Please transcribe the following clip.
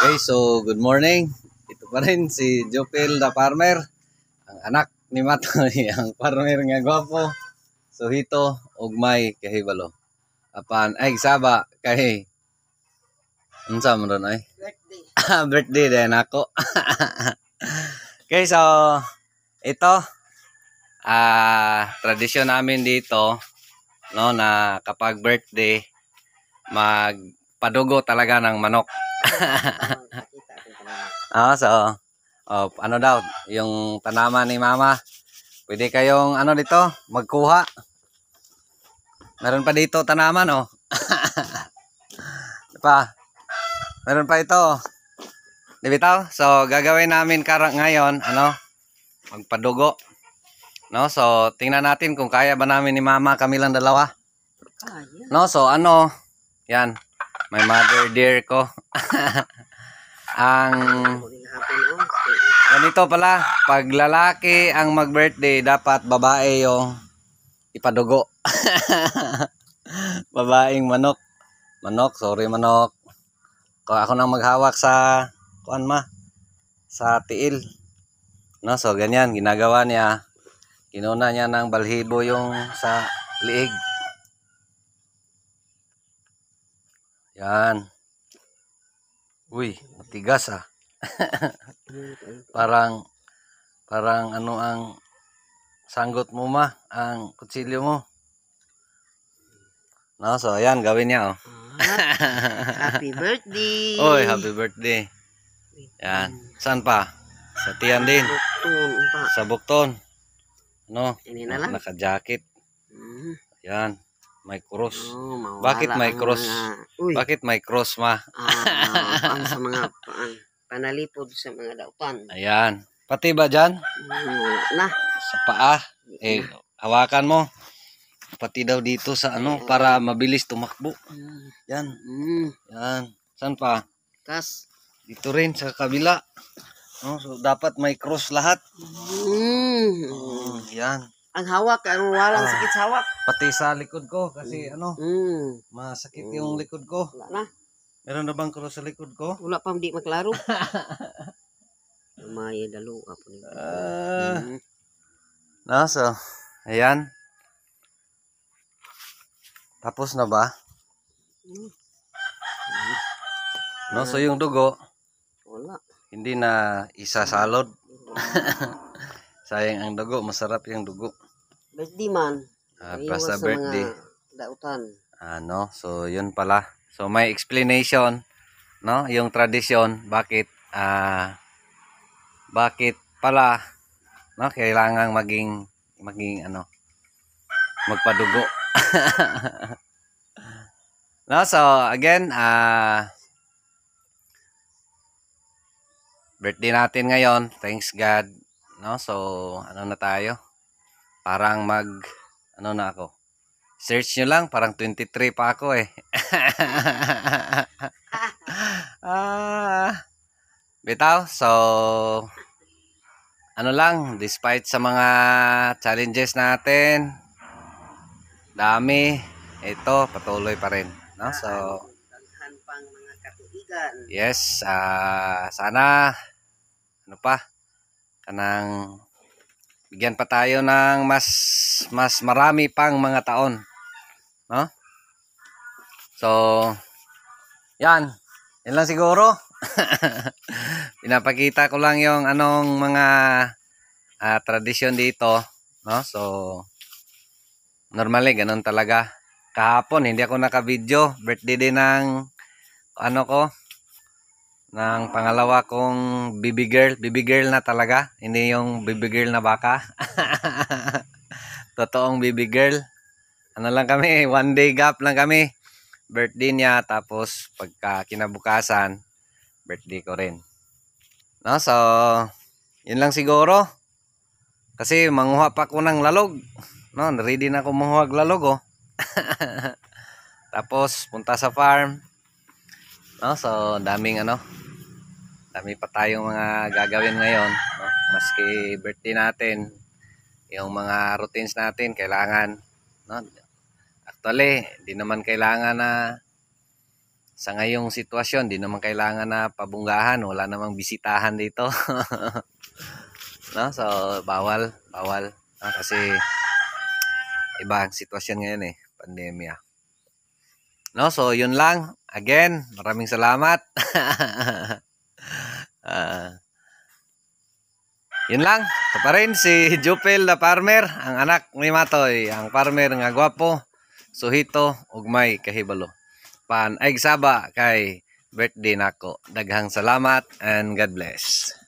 Okay, so good morning. Ito pa rin si Jopel the Farmer, ang anak ni Matoy, ang farmer nga gwapo. So hito, ugmay kahibalo. Apan, ay, saba, kahi. Unsa mo ron ay? Birthday. Ah, birthday din ako. okay, so ito, ah, uh, tradisyon namin dito, no, na kapag birthday, mag padugo talaga ng manok. ah, so, oh, ano daw, yung tanaman ni mama, pwede kayong ano dito, magkuha. Meron pa dito tanaman, oh. pa. Meron pa ito, oh. So, gagawin namin karang ngayon, ano, magpadugo. No, so, tingnan natin kung kaya ba namin ni mama kami lang dalawa. No, so, ano, yan my mother dear ko. ang ganito pala, pag lalaki ang mag-birthday, dapat babae yung ipadugo. Babaeng manok. Manok, sorry manok. Ko ako nang maghawak sa kuan ma sa tiil. No, so ganyan ginagawa niya. Kinuna niya ng balhibo yung sa liig. Yan. Uy, matigas ah. parang, parang ano ang sanggot mo ma, ang kutsilyo mo. No, so ayan, gawin niya oh. Ah, happy birthday. Oy, happy birthday. Yan. Saan pa? Sa tiyan din. Sa bukton. No? Naka-jacket. Mm. Yan may cross. Oh, Bakit may cross? Mga... Ah, Bakit may cross, ma? Ah, sa mga paan. Panalipod sa mga daupan. Ayan. Pati ba dyan? Mm, na. Sa paa. Eh, hawakan mo. Pati daw dito sa ano, Ayan. Mm. para mabilis tumakbo. Mm. Yan. Mm. Yan. Saan pa? Kas. Dito rin, sa kabila. No, so dapat may cross lahat. Mm. Oh, yan. Ang hawak, ano, walang ah. sakit hawak. Pati sa likod ko kasi mm. ano, Mm. masakit yung mm. likod ko. Wala na. Meron na bang cross sa likod ko? Wala pa hindi maklaro. Maya dalo ka po nila. Ah, Mm. nasa. Ayan. Tapos na ba? Mm. No, so yung dugo, Wala. hindi na isasalod. Sayang ang dugo, masarap yung dugo. Best di man. Happy ah, uh, sa birthday. Dautan. Ano, uh, so yun pala. So may explanation, no? Yung tradisyon, bakit ah uh, bakit pala no kailangan maging maging ano magpadugo. no, so again, ah uh, birthday natin ngayon. Thanks God. No, so ano na tayo? Parang mag ano na ako. Search nyo lang, parang 23 pa ako eh. ah, bitaw, so, ano lang, despite sa mga challenges natin, dami, ito, patuloy pa rin. No? So, pang mga katuigan. Yes, uh, sana, ano pa, kanang bigyan pa tayo ng mas mas marami pang mga taon no so yan yan lang siguro pinapakita ko lang yung anong mga uh, tradisyon dito no so normally ganun talaga kahapon hindi ako naka video birthday din ng ano ko ng pangalawa kong baby girl. Baby girl na talaga, hindi yung baby girl na baka. Totoong baby girl. Ano lang kami, one day gap lang kami. Birthday niya, tapos pagka kinabukasan, birthday ko rin. No, so, yun lang siguro. Kasi manguha pa ko ng lalog. No, ready na ako manguha lalog, oh. Tapos, punta sa farm. No, so, daming ano, Dami pa tayong mga gagawin ngayon. No? Maski birthday natin, yung mga routines natin, kailangan. No? Actually, di naman kailangan na sa ngayong sitwasyon, di naman kailangan na pabunggahan, wala namang bisitahan dito. no? So, bawal, bawal. No? Kasi iba ang sitwasyon ngayon eh, pandemya. No, so yun lang. Again, maraming salamat. Uh, yun lang. Ito pa rin si Jupil na farmer, ang anak ni Matoy, ang farmer nga gwapo, suhito, ugmay, kahibalo. Pan ay saba kay birthday nako. Daghang salamat and God bless.